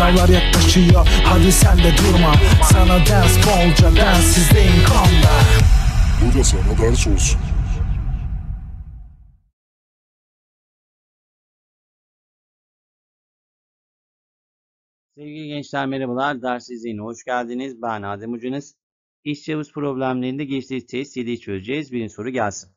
Sınavlar yaklaşıyor hadi sen de durma Sana ders bolca densizdeyim kanla Bu da sana ders olsun Sevgili gençler merhabalar. Ders izleyine hoş geldiniz. Ben Adem Ucunuz. İş problemlerinde geçtiğimiz test 7'yi çözeceğiz. Birinci soru gelsin.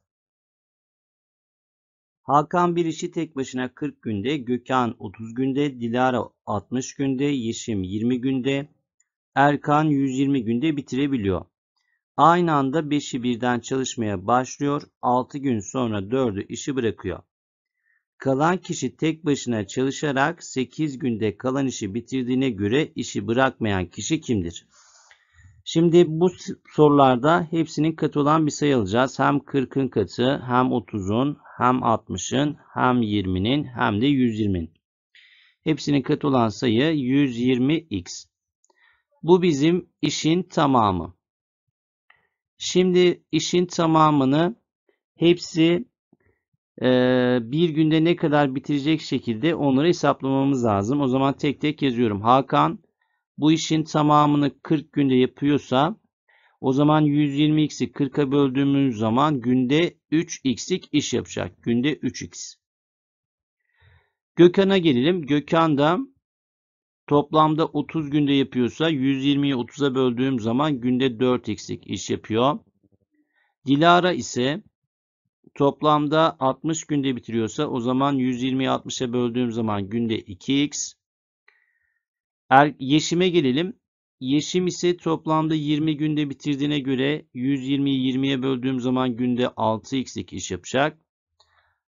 Hakan Biriş'i tek başına 40 günde, Gökhan 30 günde, Dilara 60 günde, Yeşim 20 günde, Erkan 120 günde bitirebiliyor. Aynı anda 5'i birden çalışmaya başlıyor, 6 gün sonra 4'ü işi bırakıyor. Kalan kişi tek başına çalışarak 8 günde kalan işi bitirdiğine göre işi bırakmayan kişi kimdir? Şimdi bu sorularda hepsinin katı olan bir sayı alacağız. Hem 40'ın katı, hem 30'un, hem 60'ın, hem 20'nin, hem de 120'nin. Hepsinin katı olan sayı 120x. Bu bizim işin tamamı. Şimdi işin tamamını hepsi e, bir günde ne kadar bitirecek şekilde onları hesaplamamız lazım. O zaman tek tek yazıyorum. Hakan bu işin tamamını 40 günde yapıyorsa o zaman 120x'i 40'a böldüğümüz zaman günde 3x'lik iş yapacak. Günde 3x. Gökhan'a gelelim. Gökhan da toplamda 30 günde yapıyorsa 120'yi 30'a böldüğüm zaman günde 4x'lik iş yapıyor. Dilara ise toplamda 60 günde bitiriyorsa o zaman 120'yi 60'a böldüğüm zaman günde 2x. Er, yeşime gelelim. Yeşim ise toplamda 20 günde bitirdiğine göre 120'yi 20'ye böldüğüm zaman günde 6x'lik iş yapacak.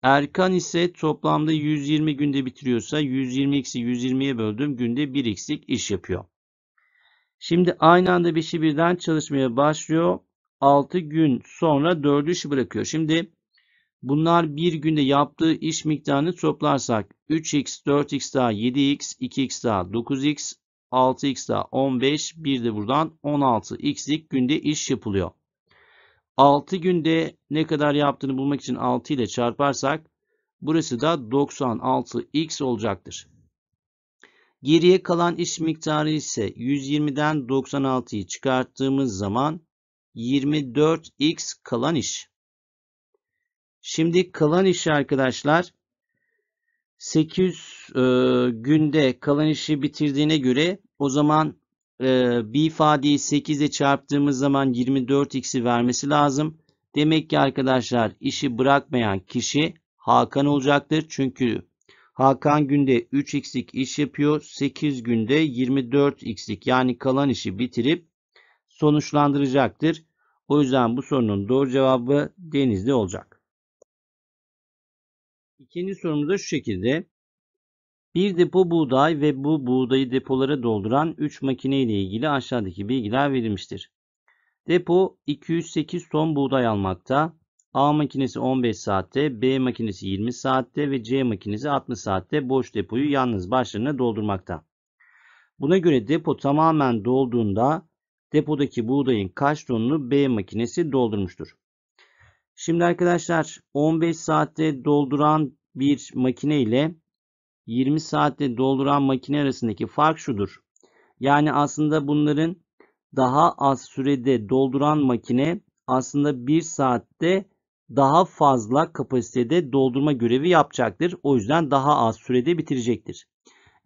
Erkan ise toplamda 120 günde bitiriyorsa 120x'i 120'ye böldüğüm günde 1x'lik iş yapıyor. Şimdi aynı anda 5'i birden çalışmaya başlıyor. 6 gün sonra 4'ü işi bırakıyor. Şimdi Bunlar bir günde yaptığı iş miktarını toplarsak 3x, 4x daha 7x, 2x daha 9x, 6x daha 15, bir de buradan 16x'lik günde iş yapılıyor. 6 günde ne kadar yaptığını bulmak için 6 ile çarparsak burası da 96x olacaktır. Geriye kalan iş miktarı ise 120'den 96'yı çıkarttığımız zaman 24x kalan iş. Şimdi kalan işi arkadaşlar 800 e, günde kalan işi bitirdiğine göre o zaman e, bir ifadeyi 8 ile çarptığımız zaman 24x'i vermesi lazım. Demek ki arkadaşlar işi bırakmayan kişi Hakan olacaktır. Çünkü Hakan günde 3x'lik iş yapıyor. 8 günde 24x'lik yani kalan işi bitirip sonuçlandıracaktır. O yüzden bu sorunun doğru cevabı Denizli olacak. İkinci sorumuz da şu şekilde. Bir depo buğday ve bu buğdayı depolara dolduran 3 makine ile ilgili aşağıdaki bilgiler verilmiştir. Depo 208 ton buğday almakta. A makinesi 15 saatte, B makinesi 20 saatte ve C makinesi 60 saatte boş depoyu yalnız başlarına doldurmakta. Buna göre depo tamamen dolduğunda depodaki buğdayın kaç tonunu B makinesi doldurmuştur? Şimdi arkadaşlar 15 saatte dolduran bir makine ile 20 saatte dolduran makine arasındaki fark şudur. Yani aslında bunların daha az sürede dolduran makine aslında 1 saatte daha fazla kapasitede doldurma görevi yapacaktır. O yüzden daha az sürede bitirecektir.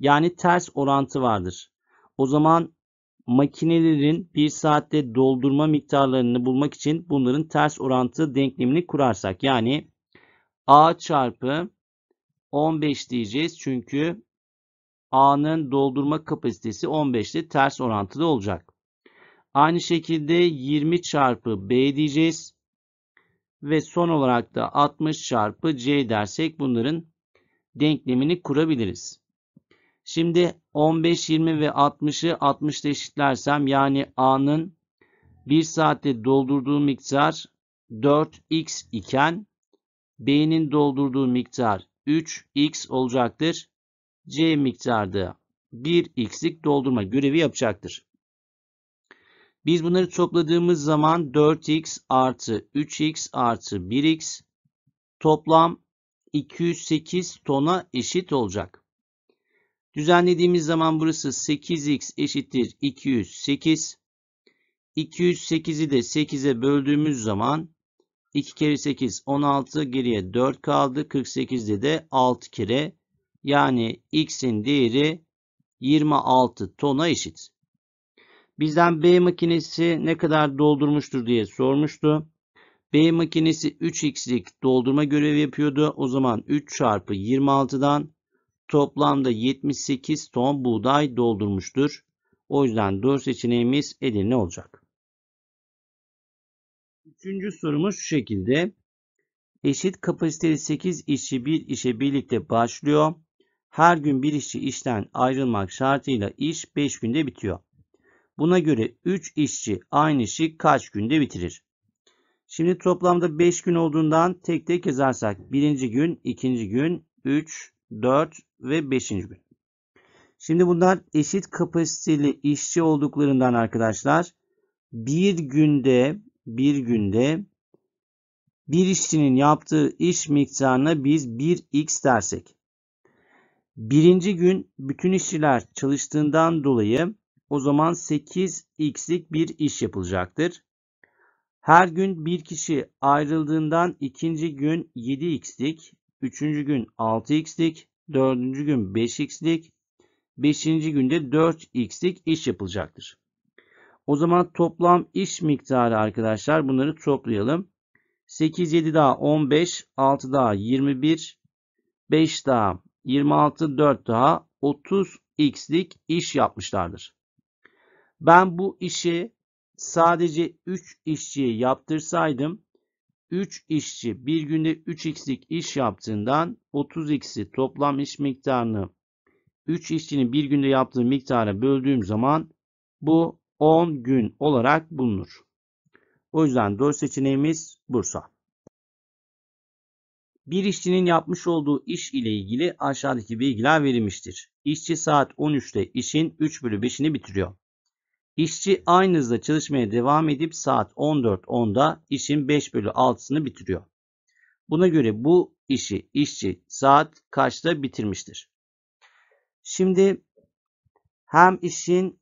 Yani ters orantı vardır. O zaman makinelerin bir saatte doldurma miktarlarını bulmak için bunların ters orantı denklemini kurarsak yani A çarpı 15 diyeceğiz çünkü A'nın doldurma kapasitesi 15 ile ters orantılı olacak. Aynı şekilde 20 çarpı B diyeceğiz. Ve son olarak da 60 çarpı C dersek bunların denklemini kurabiliriz. Şimdi 15, 20 ve 60'ı 60'da eşitlersem yani A'nın 1 saatte doldurduğu miktar 4x iken B'nin doldurduğu miktar 3x olacaktır. C miktarda 1x'lik doldurma görevi yapacaktır. Biz bunları topladığımız zaman 4x artı 3x artı 1x toplam 208 tona eşit olacak. Düzenlediğimiz zaman burası 8x eşittir 208. 208'i de 8'e böldüğümüz zaman 2 kere 8 16 geriye 4 kaldı. 48'de de 6 kere yani x'in değeri 26 tona eşit. Bizden B makinesi ne kadar doldurmuştur diye sormuştu. B makinesi 3x'lik doldurma görevi yapıyordu. O zaman 3 çarpı 26'dan toplamda 78 ton buğday doldurmuştur. O yüzden doğru seçeneğimiz Edirne olacak. Üçüncü sorumuz şu şekilde. Eşit kapasiteli 8 işçi bir işe birlikte başlıyor. Her gün bir işçi işten ayrılmak şartıyla iş 5 günde bitiyor. Buna göre 3 işçi aynı işi kaç günde bitirir? Şimdi toplamda 5 gün olduğundan tek tek yazarsak birinci gün, ikinci gün, 3, 4 ve 5. gün. Şimdi bunlar eşit kapasiteli işçi olduklarından arkadaşlar bir günde bir günde bir işçinin yaptığı iş miktarına biz 1x dersek. Birinci gün bütün işçiler çalıştığından dolayı o zaman 8x'lik bir iş yapılacaktır. Her gün bir kişi ayrıldığından ikinci gün 7x'lik, Üçüncü gün 6x'lik. Dördüncü gün 5x'lik. Beşinci günde 4x'lik iş yapılacaktır. O zaman toplam iş miktarı arkadaşlar bunları toplayalım. 8, 7 daha 15, 6 daha 21, 5 daha 26, 4 daha 30x'lik iş yapmışlardır. Ben bu işi sadece 3 işçiye yaptırsaydım 3 işçi bir günde 3x'lik iş yaptığından 30x'i toplam iş miktarını 3 işçinin bir günde yaptığı miktara böldüğüm zaman bu 10 gün olarak bulunur. O yüzden doğru seçeneğimiz Bursa. Bir işçinin yapmış olduğu iş ile ilgili aşağıdaki bilgiler verilmiştir. İşçi saat 13'te işin 3 bölü 5'ini bitiriyor. İşçi aynı hızla çalışmaya devam edip saat 14.10'da işin 5 bölü 6'sını bitiriyor. Buna göre bu işi işçi saat kaçta bitirmiştir? Şimdi hem işin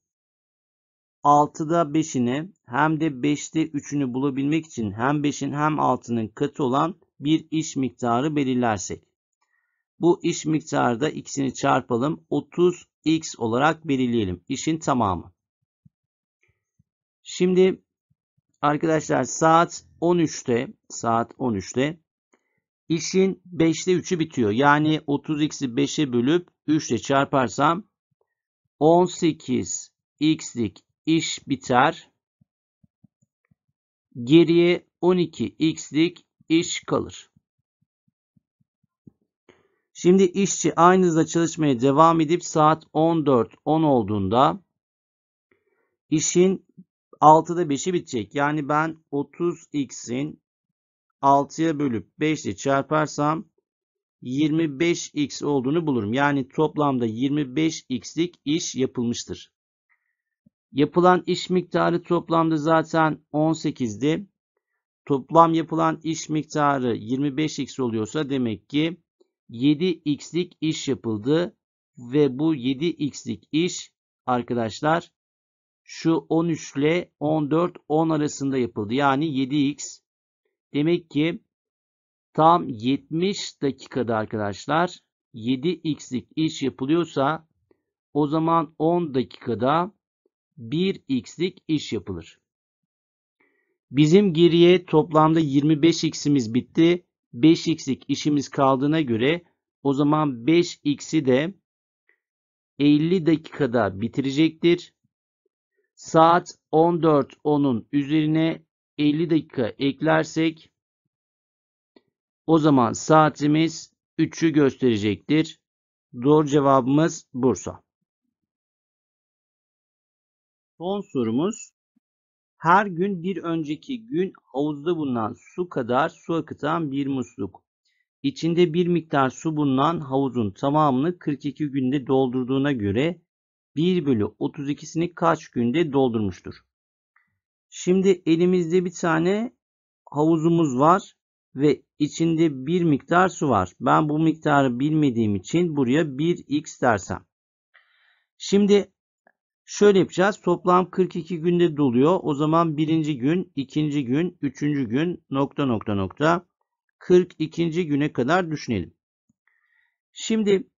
6'da 5'ini hem de 5'te 3'ünü bulabilmek için hem 5'in hem 6'nın katı olan bir iş miktarı belirlersek. Bu iş miktarı da ikisini çarpalım 30x olarak belirleyelim. işin tamamı. Şimdi arkadaşlar saat 13'te saat 13'te işin 5'te 3'ü bitiyor. Yani 30x'i 5'e bölüp 3'le çarparsam 18x'lik iş biter. Geriye 12x'lik iş kalır. Şimdi işçi aynı hızla çalışmaya devam edip saat 14.10 olduğunda işin 6'da 5'i bitecek. Yani ben 30x'in 6'ya bölüp 5 ile çarparsam 25x olduğunu bulurum. Yani toplamda 25x'lik iş yapılmıştır. Yapılan iş miktarı toplamda zaten 18'di. Toplam yapılan iş miktarı 25x oluyorsa demek ki 7x'lik iş yapıldı ve bu 7x'lik iş arkadaşlar şu 13 ile 14 10 arasında yapıldı. Yani 7x demek ki tam 70 dakikada arkadaşlar 7x'lik iş yapılıyorsa o zaman 10 dakikada 1x'lik iş yapılır. Bizim geriye toplamda 25x'imiz bitti. 5x'lik işimiz kaldığına göre o zaman 5x'i de 50 dakikada bitirecektir. Saat 14.10'un üzerine 50 dakika eklersek o zaman saatimiz 3'ü gösterecektir. Doğru cevabımız Bursa. Son sorumuz. Her gün bir önceki gün havuzda bulunan su kadar su akıtan bir musluk. İçinde bir miktar su bulunan havuzun tamamını 42 günde doldurduğuna göre 1 bölü 32'sini kaç günde doldurmuştur? Şimdi elimizde bir tane havuzumuz var ve içinde bir miktar su var. Ben bu miktarı bilmediğim için buraya 1x dersem. Şimdi şöyle yapacağız. Toplam 42 günde doluyor. O zaman birinci gün, ikinci gün, üçüncü gün, nokta nokta nokta. 42. güne kadar düşünelim. Şimdi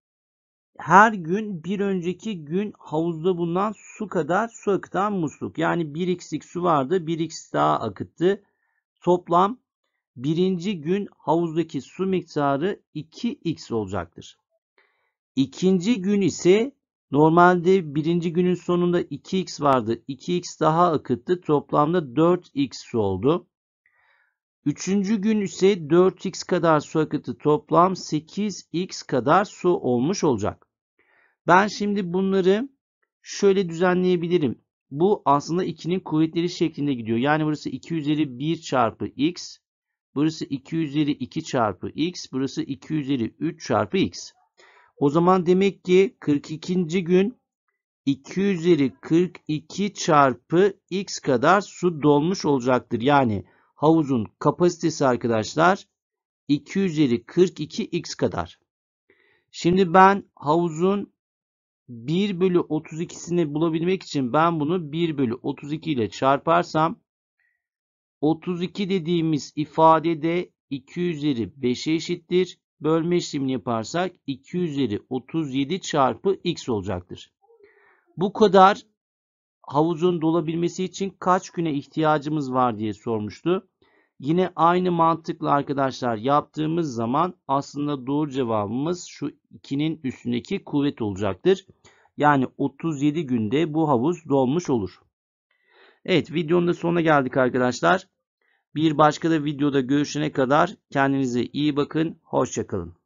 her gün bir önceki gün havuzda bulunan su kadar su akıtan musluk. Yani bir xlik su vardı bir x daha akıttı. Toplam birinci gün havuzdaki su miktarı 2x olacaktır. İkinci gün ise normalde birinci günün sonunda 2x vardı. 2x daha akıttı. Toplamda 4x su oldu. Üçüncü gün ise 4x kadar su akıttı. Toplam 8x kadar su olmuş olacak. Ben şimdi bunları şöyle düzenleyebilirim. Bu aslında 2'nin kuvvetleri şeklinde gidiyor. Yani burası 2 üzeri 1 çarpı x. Burası 2 üzeri 2 çarpı x. Burası 2 üzeri 3 çarpı x. O zaman demek ki 42. gün 2 üzeri 42 çarpı x kadar su dolmuş olacaktır. Yani havuzun kapasitesi arkadaşlar 2 üzeri 42 x kadar. Şimdi ben havuzun 1 bölü 32'sini bulabilmek için ben bunu 1 bölü 32 ile çarparsam 32 dediğimiz ifade de 2 üzeri 5'e eşittir. Bölme işlemini yaparsak 2 üzeri 37 çarpı x olacaktır. Bu kadar havuzun dolabilmesi için kaç güne ihtiyacımız var diye sormuştu. Yine aynı mantıkla arkadaşlar yaptığımız zaman aslında doğru cevabımız şu 2'nin üstündeki kuvvet olacaktır. Yani 37 günde bu havuz dolmuş olur. Evet videonun da sonuna geldik arkadaşlar. Bir başka da videoda görüşene kadar kendinize iyi bakın. Hoşçakalın.